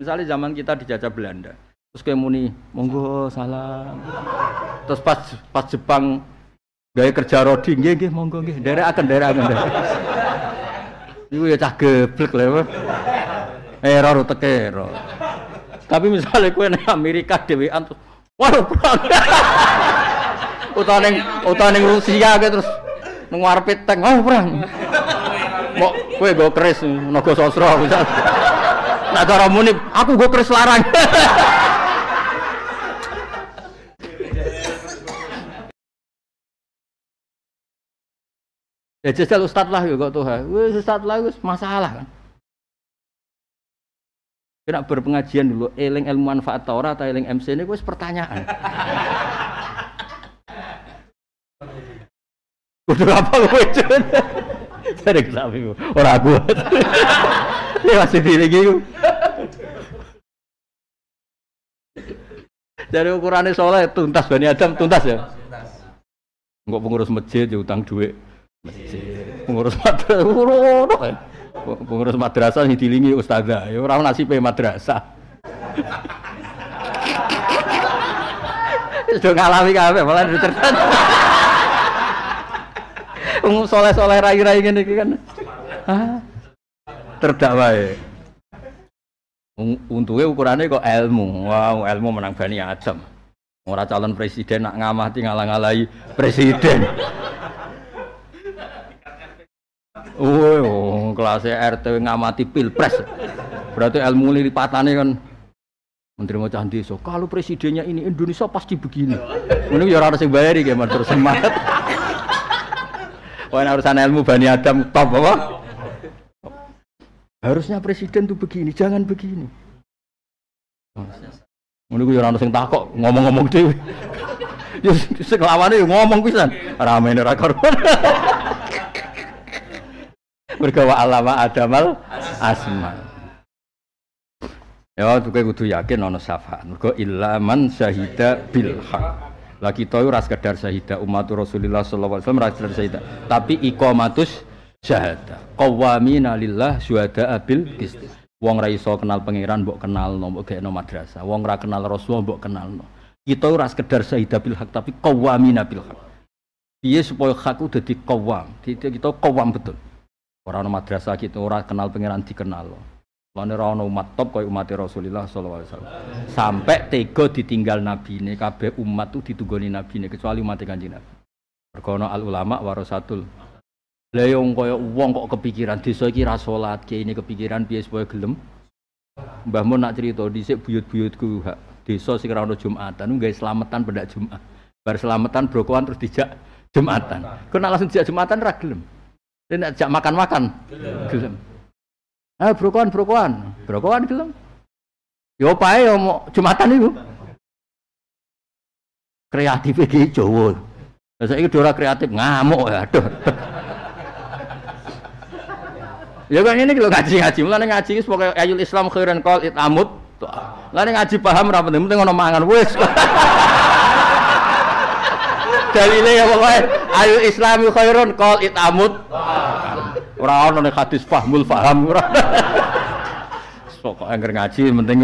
Misalnya zaman kita dijajah Belanda, terus kayak muni monggo salam. Terus pas pas Jepang gaya kerja rodi, gih gih monggo gih, daerah akan daerah akan daerah. Iku ya cah geblek lho. Error utek error. Tapi misalnya kue nih Amerika Dewi terus, waduh kurang. Utaning neng neng Rusia gitu terus neng warpet tank, waduh perang. Mau kue gue keris, nogo sosro misalnya. Nah cara munib, aku gue keris larang. ya jajal ustad lah ya kok Tuhan. Wih ustad lah masalah kan. Kena berpengajian dulu, eling ilmu manfaat Taurat atau eling MC ini gue pertanyaan. Udah apa gue Derek sapi ku. Ora aku. Lewat sini lagi ku. Dari ukurannya soleh tuntas Bani Adam tuntas ya. Enggak pengurus masjid ya utang duit. Masjid. Pengurus madrasah urono. Kan? Pengurus madrasah didilingi ustazah. Ya ora nasibe madrasah. Sudah ngalami kabeh malah cerita. Wong soleh-soleh rai-rai ngene kan. Terdakwa ya. Untuknya ukurannya kok ilmu. Wow, ilmu menang Bani Adam. orang calon presiden nak ngamati ngalang-alai presiden. Woi, oh, kelasnya RT ngamati pilpres. Berarti ilmu lipatannya kan Menteri mau candi so, kalau presidennya ini Indonesia pasti begini. Ini ya harus bayar ya, terus semangat. Wah, urusan ilmu Bani Adam top apa? Harusnya presiden tuh begini, jangan begini. Ini gue orang ono sing takok, ngomong-ngomong dhewe. Ya sing lawane ngomong pisan. Rame ora korban. Mergo alama adamal asma. Ya, juga kudu yakin ono syafaat. Mergo illa man syahida bil haq. Lah kita ora sekedar syahidah umat Rasulullah sallallahu alaihi wasallam syahidah, tapi ikomatus syahada. Qawamina lillah syuhada abil qist. Wong ra iso kenal pangeran mbok kenal no, mbok gaekno madrasah. Wong ra kenal Rasulullah mbok kenal no. Kita ora sekedar syahidah bil hak tapi qawamina bil hak. Piye supaya hak udah dikawam, kita kawam betul. Orang madrasah kita orang kenal pangeran dikenal. No. Mulane ora umat top koyo umat Rasulullah SAW. alaihi wasallam. Sampai tega ditinggal nabi ini, kabe umat tuh nabi ini, kecuali umat Kanjeng jinak. Berkono al ulama warasatul Lah yo ya kaya uang kok kepikiran desa kira solat kaya ini kepikiran piye supaya gelem. mau nak cerita dhisik buyut-buyutku hak desa sing kira Jumatan enggak selamatan pada Jumat. Bar selamatan brokoan terus dijak Jumatan. Kok nak langsung dijak Jumatan ra ini Nek jak makan-makan gelem. gelem. Ah eh, brokoan brokoan, brokoan gelem. Gitu. Yo ya, pae yo ya, Jumatan iku. Kreatif iki Jawa. Lah ya, itu ora kreatif ngamuk ya aduh. Ya kan ini kalau ngaji ngaji, mulane ngaji wis pokoke islam Islam khairan it amut, Lah ngaji paham ora penting, penting ngono mangan wis. Dalile ya pokoknya ayul Islam call it itamut. Orang ana nek hadis fahmul faham ora. Sok angger ngaji penting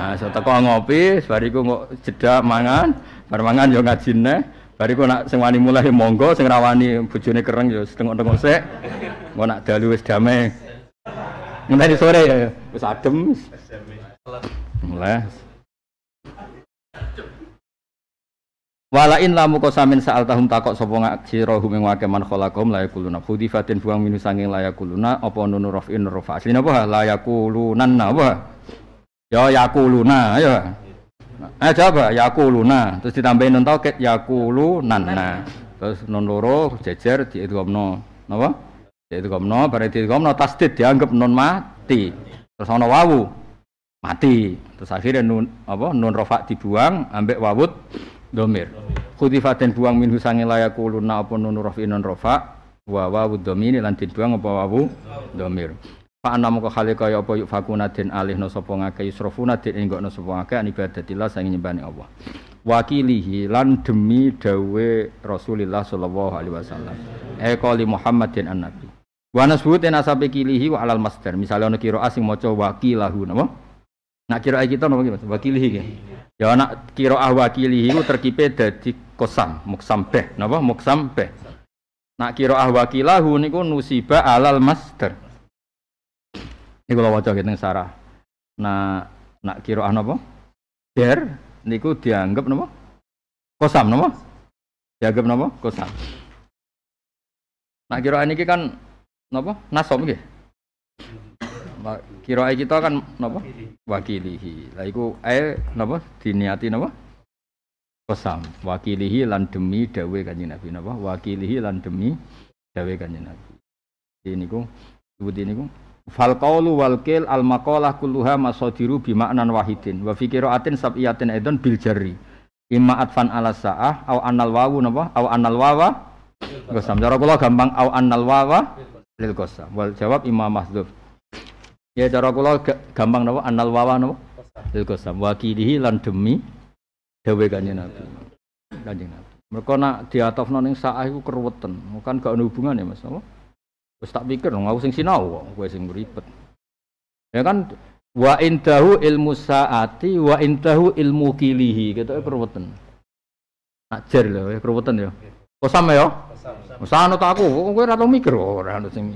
Nah, seteko ngopi, bariku nggak jeda mangan, bar mangan yo ngaji neh. Bariku nak sing wani mulai monggo, sing rawani bojone kereng yo setengok-tengok sik. mau nak dalu wis damai. Ngenteni sore ya, ya. wis adem. Mulai. Walain lamu kosamin saal tahum takok sopo ngaksiro humeng wakeman kholakom layakuluna Hudifatin buang minu sanging layakuluna Apa nunu rofin rofa Asli apa? Layakulunan apa? Ya yakuluna ya Eh jawab yakuluna Terus ditambahin nun tauket yakulunana Terus nun loro jejer gomno Apa? Diidgomno Barang diidgomno tasdid dianggap nun mati Terus ono wawu Mati Terus akhirnya nun, apa? nun rofa dibuang ambek wawut domir kutifat dan buang minhu sangi layaku luna apa nunu rofi non rofa wa wawu domini lan dibuang apa wawu domir Pak Anamu ke kali kaya apa yuk fakuna din alih no sapa ngake na din ingok no sapa ngake an ibadatillah sangi nyebani Allah. Wakilihi lan demi dawe Rasulillah sallallahu alaihi wasallam. Eko li din an Nabi. Wa nasbut yang asapi kilihi wa alal masdar. misalnya ono kira asing moco wakilahu nama Nak kira kita napa wakilihi Ya nak kiro ahwakili itu terkipe dadi kosam, muksam beh, napa muksam beh. Nak kira ahwakilahu niku nusiba alal master. Ini kalau wajah kita sarah. Nah, nak kira ah napa? Der niku dianggap nopo? Kosam nopo? Dianggap nopo? Kosam. Nak kira ini kan nopo? Nasom nggih. Kiroai kita kan napa? Wakilihi. Lah iku ae napa diniati napa? Pesam. Wakilihi lan demi dawe Kanjeng Nabi napa? Wakilihi lan demi dawe Kanjeng Nabi. Ini niku sebut ini niku fal qawlu wal qil al maqalah kulluha masadiru bi ma'nan wahidin wa fi qira'atin sab'iyatin aidan bil jarri imma atfan ala sa'ah au anal wawu napa au anal wawa gosam cara kula gampang au anal wawa lil gosam wal jawab imam mahdzuf Ya cara kula gampang napa anal wawa napa? Lil qasam wa lan demi dewe kanjeng Nabi. Kanjeng Nabi. Mereka nak diatofno ning saah iku keruweten. kan gak ono hubungan ya Mas napa? Wis tak pikir ngaku sing sinau kok kowe sing ribet. Ya kan wa intahu ilmu saati wa intahu ilmu kilihi gitu keruweten. Nak jer lho ya keruweten ya. kosam ya? kosam kosam anut aku, kowe ora mikir ora anut sing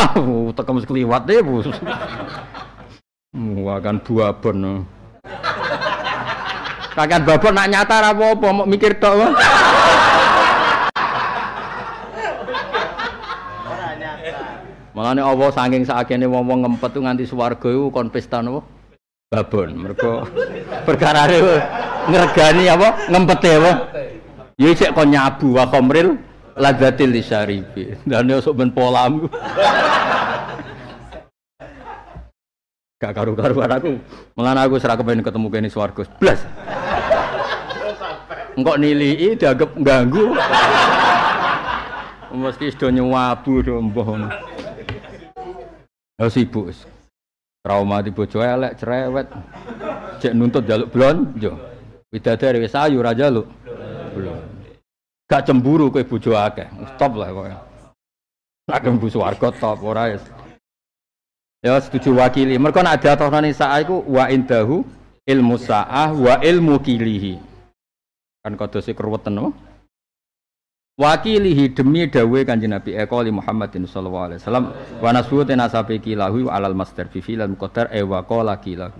tekem sekliwat deh bu wah kan buah eh. ben kakak babon nak nyata apa mau mikir tok Malane Allah saking sakene wong-wong ngempet tuh nganti swarga iku kon pesta napa? Babon. Mergo perkarane ngregani apa ngempete apa? Ya cek kon nyabu wa khomril ladatil syaribi Dan dia sebenarnya polam. Gak karu-karuan aku. Mulane aku serah ketemu kene swarga. Blas. kok nili dianggap ganggu. Mesti sudah nyewabu do Ya sibuk. Trauma di bojo elek cerewet. Cek nuntut jaluk blon, jo bidadari wis ayu ra lu gak cemburu kowe bojo akeh. Stop lah pokoknya. Nak kembu swarga top ora ya. Ya setuju wakili. Mergo nak nani sa'a iku wa indahu ilmu sa'ah wa ilmu kilihi. Kan kados e kerweten no? Wakilihi demi dawe kanjeng Nabi Ekoli Muhammadin sallallahu alaihi wasallam wa nasbu tenasabe kilahu alal master fi filal muqaddar e wa qala kilahu.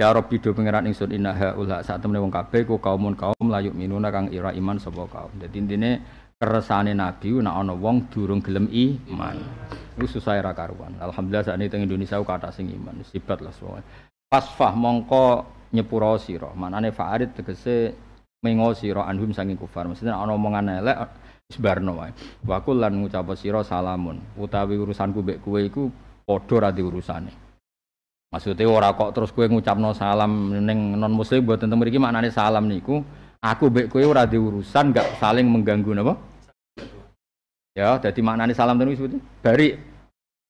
Ya Rabbi do pengeran ingsun inna haula saat temene wong kabeh ku kaumun kaum layuk minuna kang ira iman sapa kaum. Dadi intine keresane nabi nek ana wong durung gelem iman. Iku susah ra karuan. Alhamdulillah ini teng Indonesia kata sing iman sibat lah semua. Fasfah mongko nyepuro sira. Manane fa'arid tegese mengo sira anhum saking kufar. Maksudnya ana omongan elek sebarno wae. Wa kul lan ngucap sira salamun utawi urusanku mbek kowe iku padha ra diurusane. Maksudnya ora kok terus kue ngucapno salam neng non muslim buat tentang mereka maknanya salam niku. Aku baik kue ora diurusan gak saling mengganggu napa? Ya, jadi maknanya salam tadi sebut bari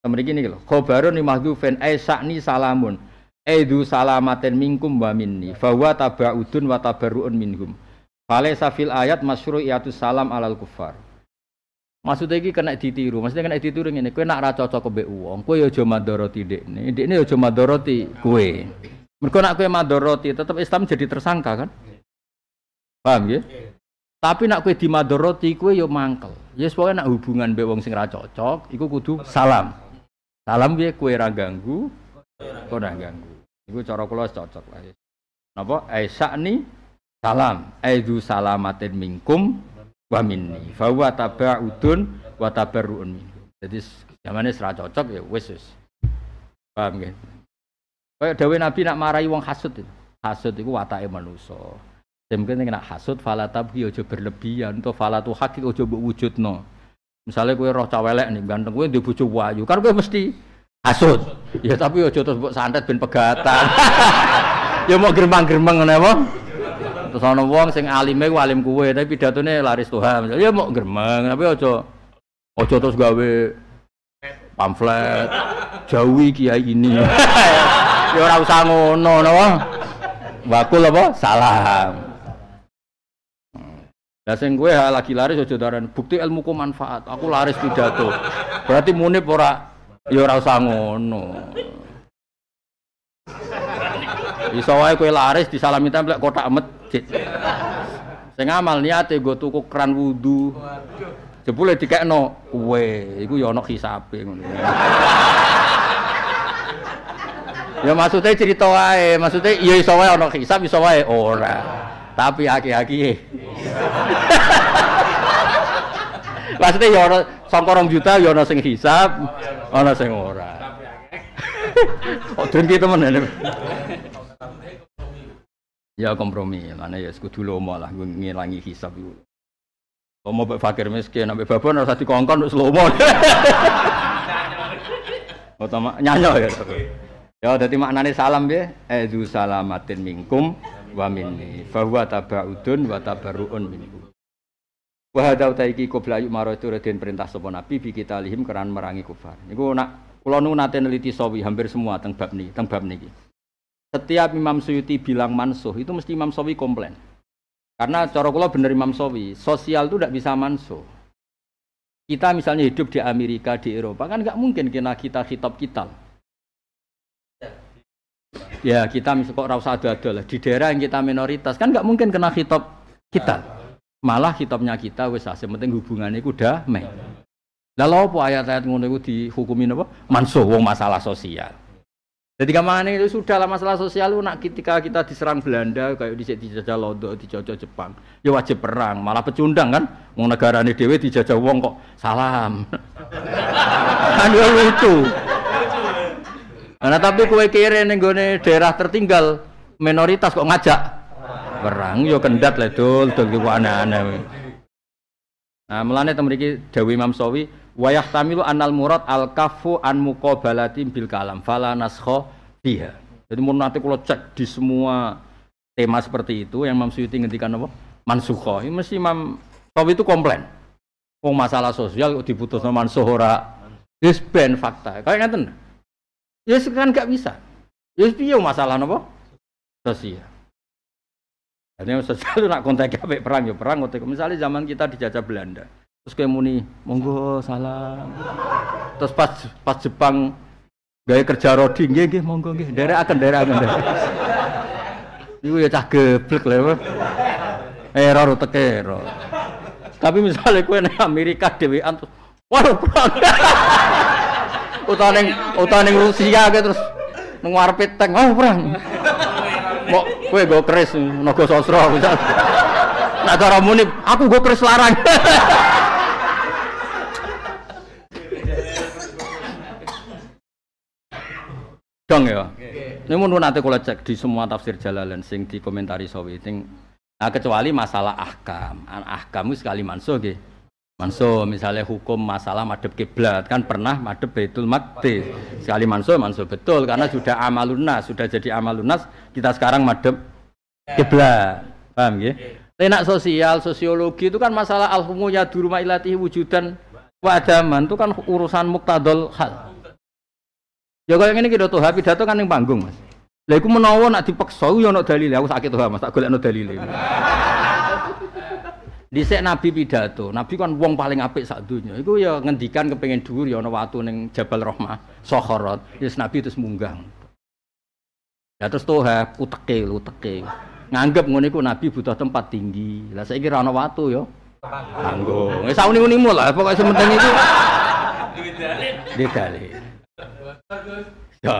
mereka ini loh. Khobarun ni esak esakni salamun. Edu salamaten mingkum wa minni. Fawa tabaudun wa tabaruun minhum. Fale safil ayat masyru'iyatus salam alal kufar. Maksudnya ini kena ditiru, maksudnya kena ditiru ini. Kue nak raca cocok mbek uang, kue ya dek ini, Dek ini ya aja madoroti kue Mereka nak kue madoroti, tetap Islam jadi tersangka kan? Paham ya? Tapi nak kue di madoroti, kue yo ya mangkel. Ya yes, pokoknya nak hubungan mbek wong sing raca cocok, iku kudu salam. Salam ya kue ra kue kowe ganggu. Iku cara kula cocok lah. Ya. Napa? Aisyah ni salam, aidu salamatin minkum wa minni fa huwa tabaudun wa tabarruun jadi zamannya serah cocok ya wis wis paham ya kaya dawuh nabi nak marahi wong hasud itu hasud itu watake manusa Mungkin kena hasud, fala tabki ojo berlebihan, Tuh fala tuh hakik ojo wujud no. Misalnya kue roh cawelek nih, ganteng kue di bucu wayu, kan kue mesti hasud. Ya tapi ojo terus buat santet bin pegatan. ya mau geremang nih, kenapa? Terus ana wong sing alime ku alim kuwe tapi pidatone laris Tuhan. Ya mau gremeng tapi aja aja terus gawe pamflet jauhi kiai ini. ya ora usah ngono napa. Wakul apa? Salam. Lah sing kowe lagi laris aja daran bukti ilmu ku manfaat. Aku laris pidato. Berarti munip ora ya ora usah ngono. Iso wae kowe laris disalami tempel kotak met masjid. Sing amal niate go tuku kran wudu. Jebule ya dikekno no iku ya ana hisabe ngono. Ya maksudnya cerita wae, maksudnya yoi ya iso wae ana hisab iso wae ora. Tapi aki-aki. maksudnya ya ana sangka juta ya ana sing hisab, ana sing ora. Kok dengki temen Ya kompromi, mana ya kudu lomo lah gue ngilangi hisab itu. Lomo mbek fakir miskin, mbek babon harus usah dikongkon wis lomo. Utama nyanyo ya. Ya dadi maknane salam ya. Ezu salamatin mingkum, wa minni fa tabaudun wa tabarruun minkum. Wa hadza utaiki qobla maro itu den perintah sopo nabi bi kita lihim keran merangi kufar. Niku nak Kalau nu nate neliti sawi hampir semua tentang bab ini, tentang bab ini setiap Imam Suyuti bilang mansuh itu mesti Imam Sowi komplain. Karena cara kula bener Imam Sowi sosial itu tidak bisa mansuh. Kita misalnya hidup di Amerika, di Eropa kan nggak mungkin kena kita kitab kita. Ya kita misalnya kok rasa ada-ada di daerah yang kita minoritas kan nggak mungkin kena kitab kita. Malah kitabnya kita wes ah, yang penting hubungannya itu damai. Lalu apa ayat-ayat ngono itu dihukumin apa? Mansuh wong masalah sosial. Jadi kemana itu sudah lah masalah sosial nak ketika kita diserang Belanda kayak di dijajah Londo, dijajah Jepang, ya wajib perang, malah pecundang kan. Mau negara ini dhewe dijajah wong kok salam. kan ya lucu. Nah, tapi kue kere ini gue daerah tertinggal minoritas kok ngajak perang yo ya kendat lah dul dul aneh-aneh. Nah, melane temen iki Dewi Imam wayah tamilu anal murad al kafu an mukobalati bil kalam fala nasho biha jadi mau nanti kalau cek di semua tema seperti itu yang Imam Suyuti ngendikan apa mansuho ini mesti Imam Tawi itu komplain Oh masalah sosial diputus sama Mansuhora yes ben fakta kaya ngaten yes ya kan gak bisa yes ya piye masalah apa? sosial Artinya sosial itu nak kontak apa perang ya perang kontak. Misalnya zaman kita dijajah Belanda, terus kayak muni monggo salam terus pas pas Jepang gaya kerja rodi gih gih monggo gih daerah akan daerah akan daerah itu ya cah geblek lah error utek error tapi misalnya kue nih Amerika Dewi Anto waduh kurang neng utang neng Rusia gitu terus neng peteng oh perang mau kue gue keris nogo sosro misal nah cara muni aku gue keris larang Dong ya. Ini mau nanti kalau cek di semua tafsir Jalalain sing komentari sawi sing nah, kecuali masalah ahkam. Ahkam itu sekali manso, gih manso. misalnya hukum masalah madep kiblat kan pernah madep betul mati Sekali manso manso betul karena sudah amalunas, sudah jadi amalunas, kita sekarang madep kiblat. Paham gih? Iya. Tenak sosial, sosiologi itu kan masalah al ya rumah ilatihi wujudan wadaman itu kan urusan muktadol hal. Ya yang ini kita tuh, datang kan yang panggung, Mas. Lah aku menawa nak dipaksa ya ana dalile, aku sakit tuh, Mas, tak golekno dalile. Dhisik Nabi pidato, Nabi kan wong paling apik sak donya. Iku ya ngendikan kepengen dhuwur ya nawa watu ning Jabal Rahmah, Sakharat. Terus Nabi terus munggang. Ya terus toha uteke uteke. Nganggep ngene iku Nabi butuh tempat tinggi. Lah saiki ra ana watu yo. Ya. Tanggung. Wis sauni-unimu lah, pokoke sementing itu. Duit dalil. dalil. Ya.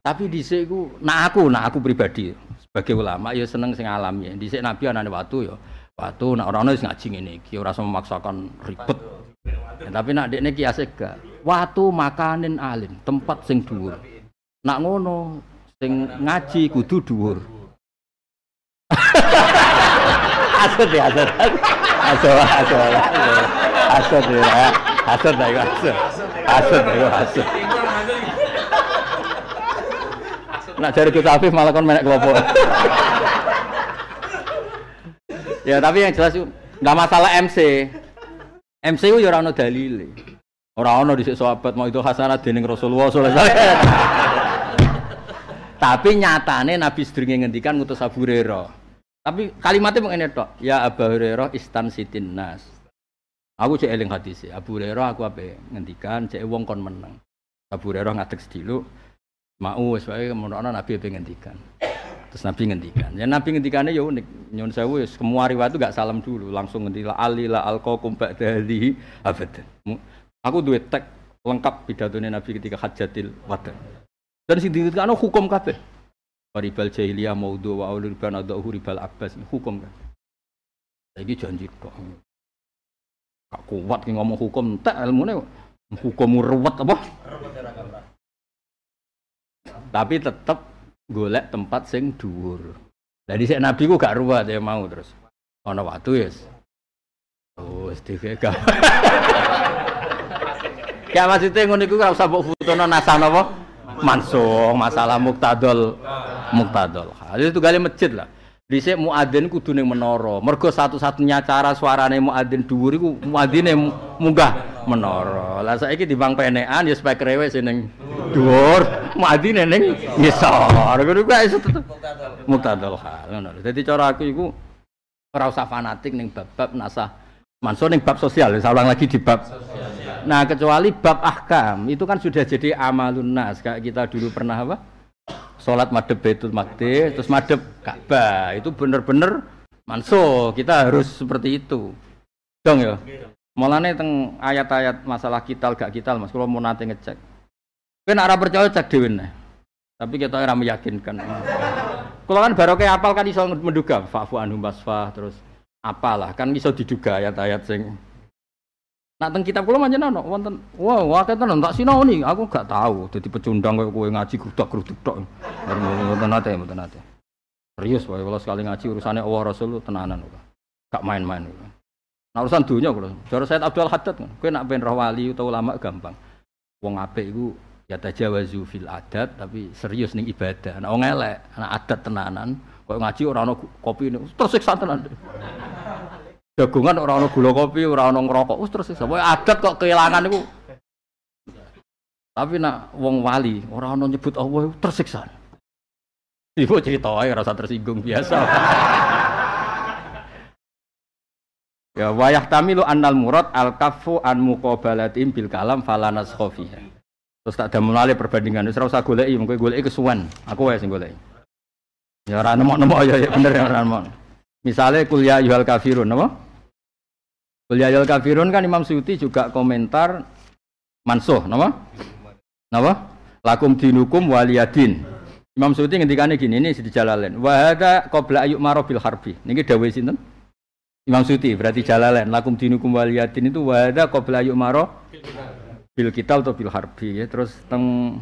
Tapi dhisik iku nah aku, nah aku pribadi sebagai ulama ya seneng sing alami. Ya. Dhisik Nabi anane watu ya. Watu nak ora ono wis ngaji ngene iki ora usah memaksakan ribet. Ya, tapi nak dekne ki asik gak. Watu makanin alim, tempat sing dhuwur. Nak ngono sing ngaji kudu dhuwur. Asut ya, asut. Asut, asut. Asut ya. Asut ya, asut. Asut ya, asut. Nak jari kita Afif malah kon menek kelopo. ya tapi yang jelas nggak masalah MC. MC itu ya orang dalil. Orang ono di sobat mau itu hasanah dening Rasulullah sallallahu tapi nyatane Nabi yang ngendikan ngutus Abu Hurairah. Tapi kalimatnya mengenai tok, ya Abu Hurairah istan sitin nas. Aku cek eling hadis e, Abu Hurairah aku apa ngendikan cek wong kon menang. Abu Hurairah ngadeg sediluk, mau sebagai kemudian Nabi pengen ngendikan terus Nabi ngendikan ya Nabi ngendikannya ya unik nyon saya semua riwayat itu gak salam dulu langsung ngendila alila kumpak dari abad aku dua tek lengkap pidatonya Nabi ketika hajatil wada dan sing kan hukum kabeh Waribal jahiliyah dua wa aulul ban ada ribal abbas hukum kan. lagi janji kok Kak kuat ngomong hukum tak nih hukum ruwet apa? Ruwet tapi tetap golek tempat sing dhuwur. Jadi sik nabi ku gak ruwet ya mau terus. Ana watu ya. Oh, wis Kaya Kaya maksudnya ngono iku kau usah mbok fotono nasan apa? Mansuh, masalah muktadol. Muktadol. Hadis itu gale masjid lah. Dhisik muadzin kudu ning menara. Mergo satu-satunya cara suarane muadzin dhuwur iku muadzine munggah menara. Lah saiki timbang penekan ya spek rewe sing ning oh. dhuwur, madine ning ngisor. Ngono kuwi iso tetep muktadal hal ngono. Dadi cara aku iku ora usah fanatik ning bab-bab nasah. manso ning bab sosial, saya ulang lagi di bab sosial. Nah, kecuali bab ahkam, itu kan sudah jadi amalun nas. Kayak kita dulu pernah apa? Salat madhep Baitul Maqdis, terus madhep Ka'bah. Itu bener-bener manso. Kita harus seperti itu. Dong ya. Iya. Mulane teng ayat-ayat masalah kita gak kita Mas kalau mau nanti ngecek. Kowe nek ora percaya cek dhewe nah. Tapi kita ora meyakinkan. Kalau kan baru kayak apal kan iso menduga fa'fu anhum basfa terus apalah kan iso diduga ayat-ayat sing Nak teng kitab kulo manjen ana wonten wah wah tenan tak sinoni aku gak tahu jadi pecundang koyo kowe ngaji grudak-gruduk tok. wonten nate wonten nate. Serius wae kalau sekali ngaji urusannya Allah Rasul tenanan kok. Gak main-main. Nah urusan dunia kalau cara saya Abdul Haddad kan, nak pengen roh wali atau ulama gampang. Wong ape itu ya tajawazu fil adat tapi serius nih ibadah. Nah wong elek, nah adat tenanan, kau ngaji orang nong kopi ini tersiksa tenan. Jagungan orang nong gula kopi, orang no ngerokok, terus tersiksa. Pokoknya adat kok kehilangan itu. Tapi nak wong wali, orang nong nyebut Allah tersiksa. Ibu cerita ya rasa tersinggung biasa. Ya wayah tamilu annal murad al kafu an mukobalat bil kalam falanas naskhofiha. Terus tak ada mulai perbandingan. Wis ora usah goleki, mengko goleki kesuwen. Aku wae sing goleki. Ya ora nemok-nemok ya, ya bener ya ora nemok. Misale kuliah ya yuhal kafirun apa? Kuliah ya yuhal kafirun kan Imam Suyuti juga komentar mansuh napa? Napa? Lakum dinukum waliyadin. Imam Suyuti ngendikane gini ini Sidi Jalalain. Wa hadza qabla ayyuk marabil harbi. Niki dawuh sinten? Imam Suti berarti jalalain lakum dinukum waliyatin itu wada qabla yu'maro bil kital atau bil harbi ya. Terus teng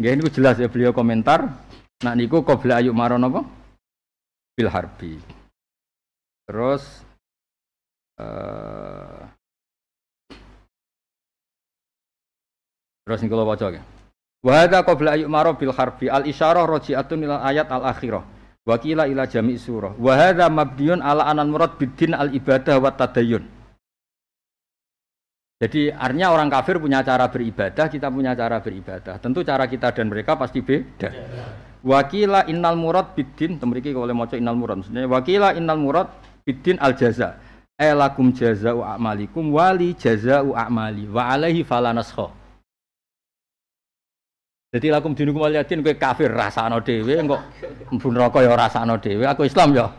nggih niku jelas ya beliau komentar nak niku qabla yu'maro napa? Bil harbi. Terus uh, Terus niku lho baca ya. wada hadza qabla yu'maro bil harbi al isyarah raji'atun ila ayat al akhirah. Wakila ila jami surah. Wahada mabdiun ala anan murad bidin al ibadah wa tadayun. Jadi artinya orang kafir punya cara beribadah, kita punya cara beribadah. Tentu cara kita dan mereka pasti beda. Wakila innal murad bidin, temriki kalau mau innal murad maksudnya wakila innal murad bidin al e jaza. Elakum jazau a'malikum wali jazau a'mali wa alaihi fala jadi aku dinukum waliyadin kue kafir rasakno dhewe engko mlebu neraka ya rasakno dhewe. Aku Islam ya.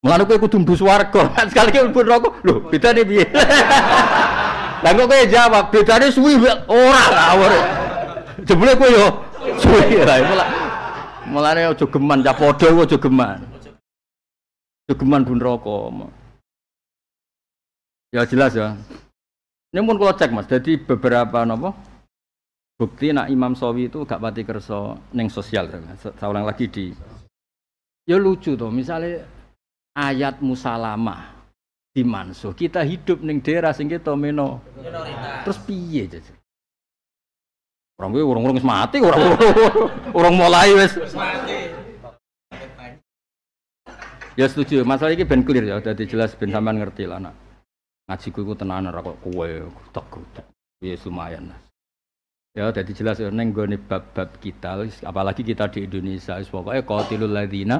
Mulane kowe kudu mlebu Sekali kowe mlebu loh kita nih piye? Lah kok kowe jawab, nih suwi ora awal Jebule kowe yo ya, suwi lah. Mulane aja geman ya padha aja geman. Aja geman Ya jelas ya. Ini pun kalau cek mas, jadi beberapa nopo Bukti nak Imam Sawi itu gak pati kerso neng sosial. Saya ulang lagi di. Ya lucu tuh, misalnya ayat musalamah di Manso. Kita hidup neng daerah sing kita meno. Terus piye jadi? Orang gue orang-orang mati, orang orang mulai wes. Ya setuju, masalah ini ben clear ya, jadi jelas ben sampean ngerti lah nak. Ngaji gue tenan rokok kue, kutek kutek. Ya lumayan lah. Ya, jadi jelas ya neng gue bab-bab kita, apalagi kita di Indonesia, pokoknya qatilul tilu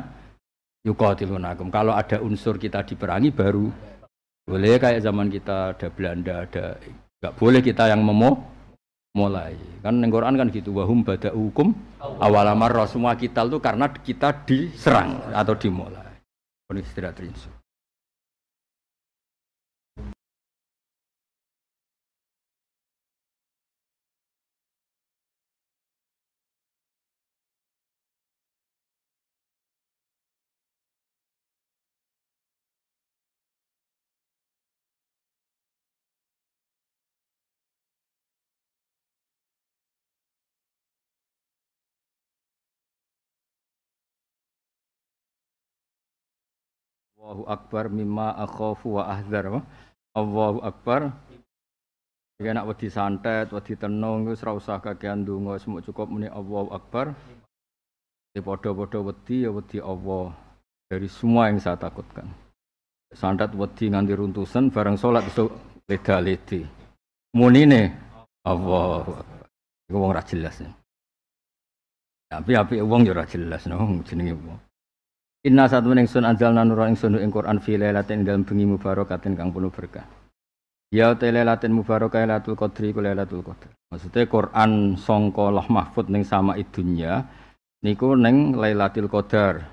yuqatilunakum. Kalau ada unsur kita diperangi baru boleh kayak zaman kita ada Belanda, ada nggak boleh kita yang memo mulai. Kan neng Quran kan gitu wahum bada hukum awalamar semua kita tuh karena kita diserang atau dimulai. Konis tidak Allahu akbar mimma akhafu wa ahdzar. Allahu akbar. Iki nek wedi santet, wedi tenung wis ora usah kakean donga, cukup muni Allahu akbar. Di padha-padha wedi ya wedi Allah dari semua yang saya takutkan. Santet wedi nganti runtusan bareng salat iso leda-ledi. Munine Allahu akbar. Iku wong ora jelas. Tapi apik wong ya ora jelas no jenenge wong. Inna satu ningsun anjalna nura ingsun ing Quran fi lailatin dalam bengi mubarakatin kang penuh berkah. Ya ta lailatin mubarakah lailatul kodri ku lailatul qadar. Maksudnya Quran songko lah mahfud ning sama idunya niku ning lailatul kodar.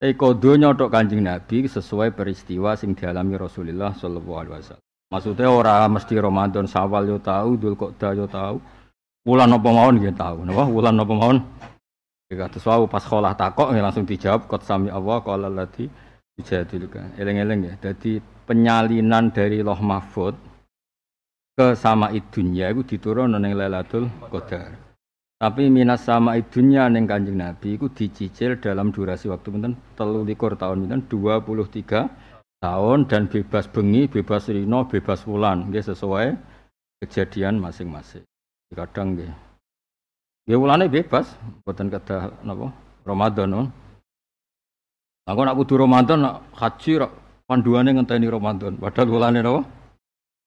Eko eh, donya tok Kanjeng Nabi sesuai peristiwa sing dialami Rasulullah Shallallahu alaihi wasallam. Maksudnya ora mesti Ramadan sawal yo tau, Dzulqa'dah yo tau. Wulan apa mawon nggih tau. Napa wulan apa mawon? Kados wau pas sekolah takok ya langsung dijawab qad sami Allah qala lati dijadilka. Eleng-eleng ya. Dadi penyalinan dari Loh Mahfud ke sama dunya itu diturun ning Lailatul Qadar. Tapi minas sama dunya ning Kanjeng Nabi itu dicicil dalam durasi waktu pinten 23 tahun pinten 23 tahun dan bebas bengi, bebas rino, bebas wulan nggih sesuai kejadian masing-masing. Kadang nggih Ya ulane bebas, boten kata napa Ramadan. No. Aku nak kudu Ramadan nak haji panduane ngenteni Ramadan. Padahal ulane napa?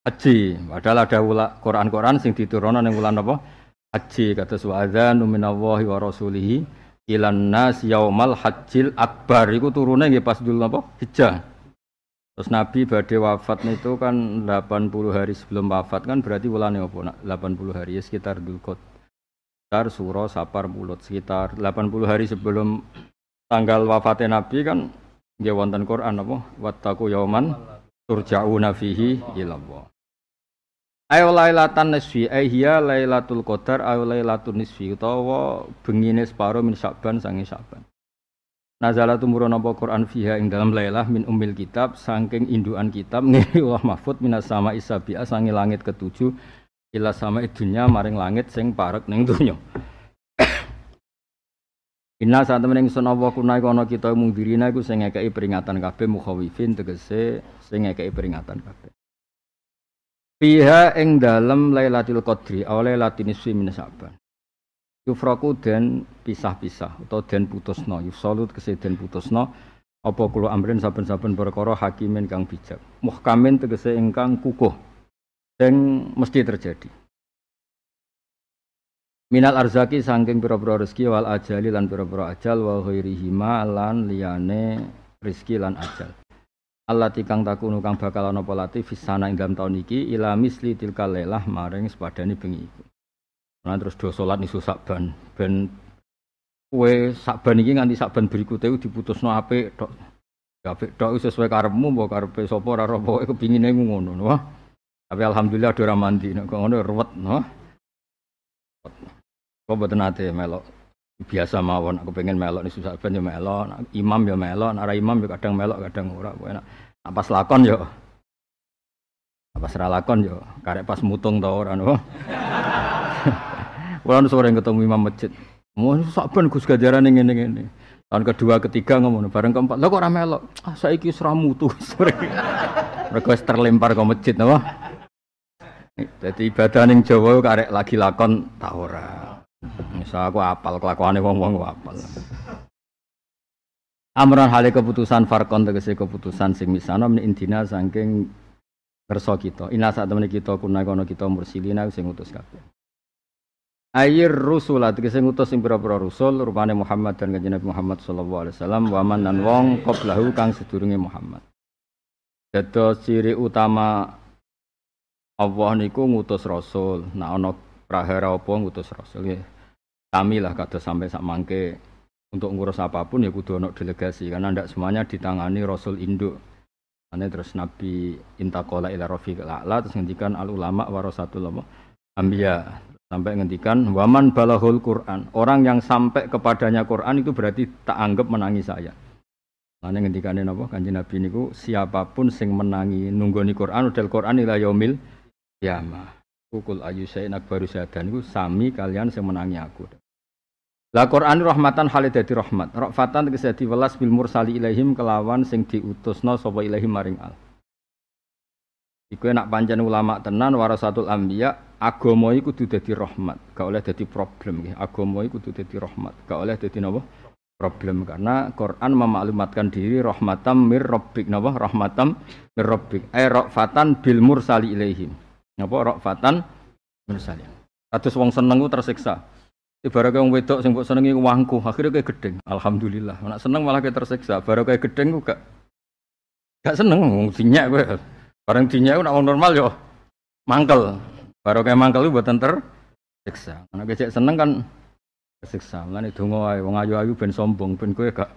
Haji. Padahal ada ula Quran-Quran sing diturunan ning ulane napa? Haji kata su'adzanu minallahi wa rasulihi ilan nas yaumal hajjil akbar iku turune nggih pas dulu napa? Hijjah. Terus Nabi badai wafat itu kan 80 hari sebelum wafat kan berarti bulannya apa? 80 hari ya sekitar Dzulqa'dah sekitar suro sapar mulut sekitar 80 hari sebelum tanggal wafatnya Nabi kan dia wonten Quran apa wataku yaman turja'una nafihi ilallah Ayo lailatan nisfi ayya eh, lailatul qadar ayo lailatul nisfi utawa bengine separo min Syaban sangi Syaban Nazalah tumurun apa Quran fiha ing dalam lailah min umil kitab saking induan kitab ngiri Allah mahfud minas sama isabi'a sangi langit ketujuh ila sama idunya maring langit sing parek ning donya Inna saat temen ingsun apa kuna iku ana kita mungdirina iku sing ngekeki peringatan kabeh mukhawifin tegese sing ngekeki peringatan kabeh. Fiha ing dalem Lailatul Qadri aw Lailatul Nisfi min Sa'ban. Yufraku den pisah-pisah atau den putusno, yusolut kese den putusno apa kula amrin saben-saben perkara hakimin kang bijak. Muhkamin tegese ingkang kukuh yang mesti terjadi. Minal arzaki sangking pira-pira rezeki wal ajali lan pira-pira ajal wa ghairihima lan liyane rezeki lan ajal. Allah tikang takunu kang bakal ana apa latif sana ing dalam taun iki ila misli tilka lelah maring sepadane bengi iku. Nah terus do salat nisu sakban ben kowe sakban iki nganti sakban berikute diputusno apik tok. Ya apik tok sesuai karepmu mbok karepe sapa ora apa kepingine ngono. Wah. Tapi alhamdulillah orang mandi nek ngono ruwet no. Kok boten nate melok biasa mawon aku pengen melok nih susah ben yo melok, imam yo melok, arah imam yo kadang melok kadang ora kowe apa selakon yo. Apa seralakon yo karek pas mutung tau ora no. Kula sore ketemu imam masjid. Mun susah ben Gus gajarane ngene-ngene. Tahun kedua ketiga ngomong bareng keempat. lo kok ramelok? melok? Ah saiki wis mutu sore. terlempar ke masjid No? Jadi ibadah ning Jawa karek lagi lakon tahora. ora. Misal aku apal kelakuane wong-wong apal. Amran hale keputusan farkon tegese keputusan sing misana min indina saking kersa kita. Ina saat temene kita kuna kono kita mursilina sing utus kabeh. Ayir rusulat tegese ngutus sing pira-pira rusul rupane Muhammad dan kanjeng Nabi Muhammad sallallahu alaihi wasallam wa man nan wong qablahu kang sedurunge Muhammad. Dados ciri utama Allah niku ngutus rasul. Nah ana prahara apa ngutus rasul ya. Kami lah kata sampai sak mangke untuk ngurus apapun ya kudu ana delegasi karena ndak semuanya ditangani rasul induk. Ane terus Nabi intakola ila rafiq la'la terus ngendikan al ulama warasatul ambiya sampai ngendikan waman balahul Quran orang yang sampai kepadanya Quran itu berarti tak anggap menangi saya Mana ngendikane napa Kanjeng Nabi niku siapapun sing menangi nunggoni Quran udal Quran ila yomil Yama. Kukul ayu saya nak baru saya dan itu sami kalian saya menangi aku. La Quran rahmatan hale dadi rahmat. Rokfatan tegese dadi welas bil mursali ilahim kelawan sing no sopo ilahim maring al. Iku nak panjang ulama tenan warasatul anbiya agama iku tuh dadi rahmat, gak oleh dadi problem nggih. Agama iku tuh dadi rahmat, gak oleh dadi napa? Problem karena Quran memaklumatkan diri rahmatam mir robbik napa? Rahmatam mir robbik. Eh Rokfatan bil mursali ilahim rok fatan, mursalin. Kados wong seneng ku tersiksa. Ibarat wong wedok sing mbok senengi wangku, akhirnya kayak gedeng. Alhamdulillah. Anak seneng malah kayak tersiksa. Baru kayak gedeng ku gak gak seneng wong dinyak kowe. Ya. Bareng dinyak wong normal yo mangkel. Baru kayak mangkel ku buatan tersiksa. Anak kecek seneng kan tersiksa. Mulane donga ae wong ayu-ayu ben sombong, ben kowe gak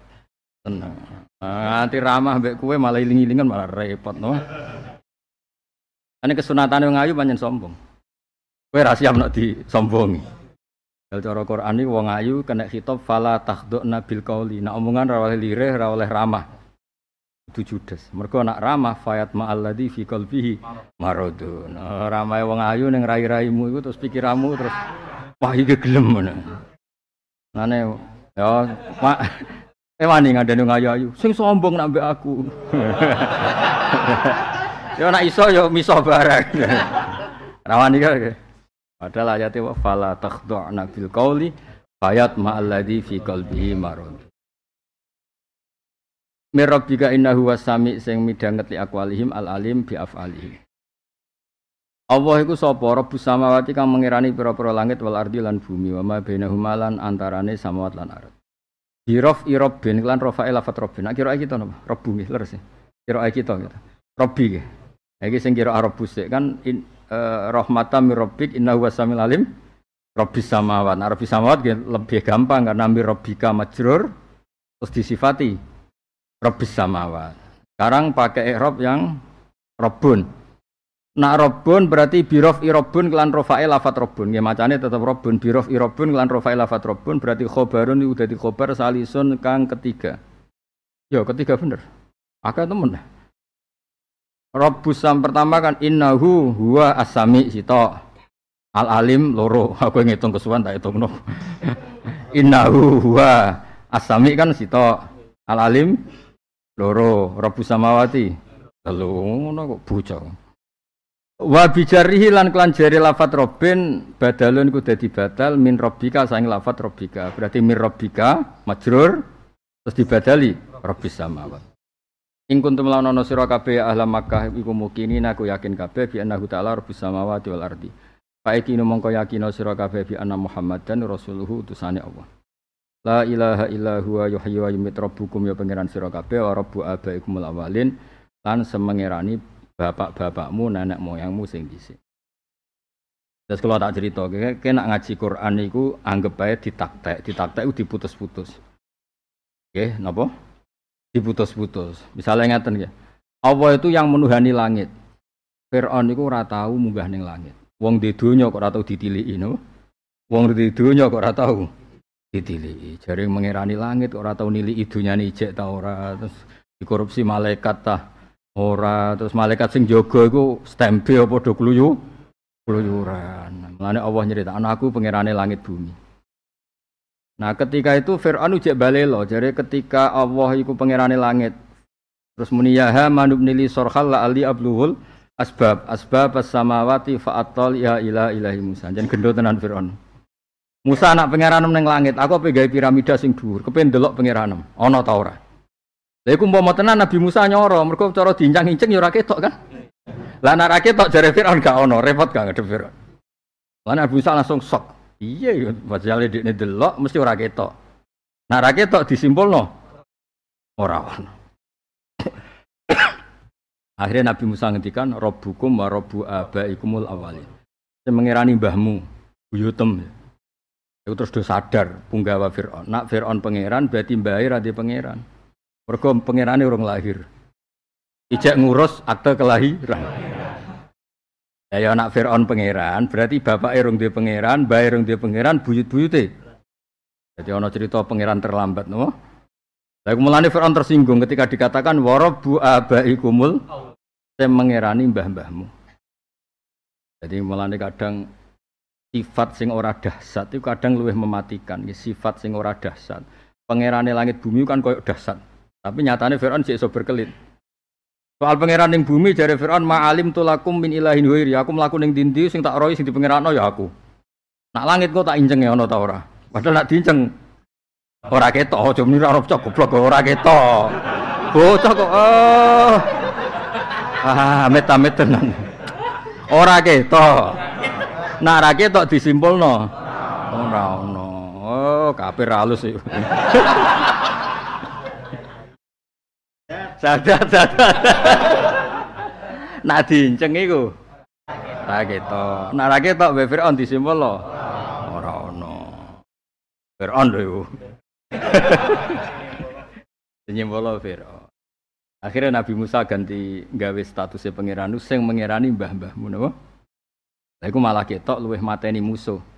seneng. Nanti nah, ramah mbek kowe malah iling-ilingan malah repot no. Ini kesunatan yang ayu banyak sombong. Kue rahasia di disombongi. Kalau cara Quran ini wong ayu kena hitop fala takdo nabil kauli. Nak omongan rawale lirih rawale ramah. Itu judes. Mereka nak ramah fayat ma'alladhi fi kalbihi marodun. Nah, oh, ramai wong ayu neng rai-raimu itu terus pikiramu terus wah iki gelem mana. Nane ya mak eh wani ngadani ngayu-ayu sing sombong nambah aku. Yo nak iso yo miso bareng. Rawan iki. Padahal ayate wa fala takhdu'na fil qawli fayat ma'alladhi fi qalbihi marun Mirabbika innahu wasami sing midhanget li aqwalihim al alim bi af'alihim. Allah iku sapa Rabbus samawati kang mengirani pira-pira langit wal ardi lan bumi wa ma bainahuma lan antarane samawat lan ard. Hirof irobin lan rafae lafat robin. Nah, kira kita napa? Robbu nggih leres. E. Kira kita gitu. Robbi nggih. Iki sing kira Arab busik kan in, uh, eh, rahmatam mir rabbik innahu wasamil alim. Rabbis samawat. Nah, samawat lebih gampang karena mir rabbika majrur terus disifati Rabbis samawat. Sekarang pakai Arab yang robun. Nah robun berarti birof irobun kelan rofa'i lafat robun. Ya macamnya tetap robun. Birof irobun kelan rofa'i lafat robun berarti khobarun udah di khobar salisun kang ketiga. Yo ketiga bener. Akan temen lah. Robus sam pertama kan innahu huwa asami sito. Al alim loro. Aku yang ngitung kesuwan tak hitung no. innahu huwa asami kan sito. Al alim loro. Rabbus samawati. Lalu no kok wabijari Wa bijarihi lan klan jari lafat robin badalun ku dadi batal min robika sayang lafat robika Berarti min robika majrur terus dibadali robbis samawat. In kuntum lawan ana sira kabeh ahli Makkah iku mukini aku yakin kabeh bi annahu ta'ala rabbus samawati wal ardi. Fa yakinu mongko yakin sira kabeh bi anna Muhammadan rasuluhu utusane Allah. La ilaha illa huwa yuhyi wa yumiit rabbukum ya pangeran sira kabeh wa rabbu al awalin lan semengerani bapak-bapakmu nenek moyangmu sing dhisik. Terus kalau tak cerita, kena ngaji Quran itu anggap aja ditaktek, ditaktek itu diputus-putus. Oke, okay, napa? diputus-putus. Misalnya ingatan ya. Allah itu yang menuhani langit. Fir'aun itu ora tahu munggah ning langit. Wong di dunia kok ora tahu ditiliki no. Wong di dunia kok ora tahu ditiliki. Jadi mengerani langit kok ora nilai idunya nih. ijek tahu ora terus dikorupsi malaikat tah ora terus malaikat sing jaga itu stempel apa do kluyu kluyuran. Mulane Allah nyerita, anakku pengirani langit bumi. Nah, ketika itu Fir'aun ujek balelo, jadi ketika Allah itu pengirani langit. Terus muni ya manub nili sorhal la ali abluhul asbab asbab as-samawati faatol ya ila ilahi Musa. Jadi gendut tenan Fir'aun. Musa anak pengirani meneng langit, aku pegai piramida sing dhuwur, kepen delok pengirani, Ono ta ora? aku mau tenan Nabi Musa nyoro, mereka cara diincang incang ya ora ketok kan. Lah anak ra ketok jare Fir'aun gak ono, repot gak ada Fir'aun. Lah Nabi Musa langsung sok. Iya ya, padahal dekne delok mesti ora ketok. Nah ora ketok disimpul ora ono. Akhirnya Nabi Musa ngendikan Robbukum wa Robbu abaikumul awalin. Saya mengirani mbahmu, buyutem. Itu terus do sadar punggawa Fir'aun. Nak Fir'aun pangeran berarti mbahe ra di pangeran. Mergo pangerane urung lahir. Ijak ngurus akte kelahiran. Ya ya anak Firaun pangeran, berarti bapak Erung duwe pangeran, bayi Erung duwe pangeran, buyut-buyute. Jadi ana cerita pangeran terlambat no. Lah mulane Firaun tersinggung ketika dikatakan Abai Kumul, saya mengerani mbah-mbahmu. Jadi mulane kadang sifat sing ora dahsyat itu kadang luwih mematikan, sifat sing ora dahsyat. Pangerane langit bumi kan koyok dahsyat. Tapi nyatane Firaun sih iso berkelit. Soal pangeran yang bumi dari Fir'aun ma'alim tulakum min ilahin huiri. Aku melakukan yang dindi sing tak roi sing di pangeran ya aku. Nak langit kok tak injeng ya no ta ora. Padahal nak diinjeng orang ketok aja muni ora cok goblok ora ketok. Bocah kok oh. Ah, meta met tenan. Ora ketok. Nak ora ketok disimpulno. Ora ono. Oh, kafir halus iki sadar sadar, nak diinceng iku ra ketok nak ra ketok mbek Firaun lo, ora ono Firaun lho iku lo Firaun Akhirnya Nabi Musa ganti gawe statusnya pangeran sing mengerani mbah-mbahmu napa. Lah iku malah ketok luweh mateni musuh.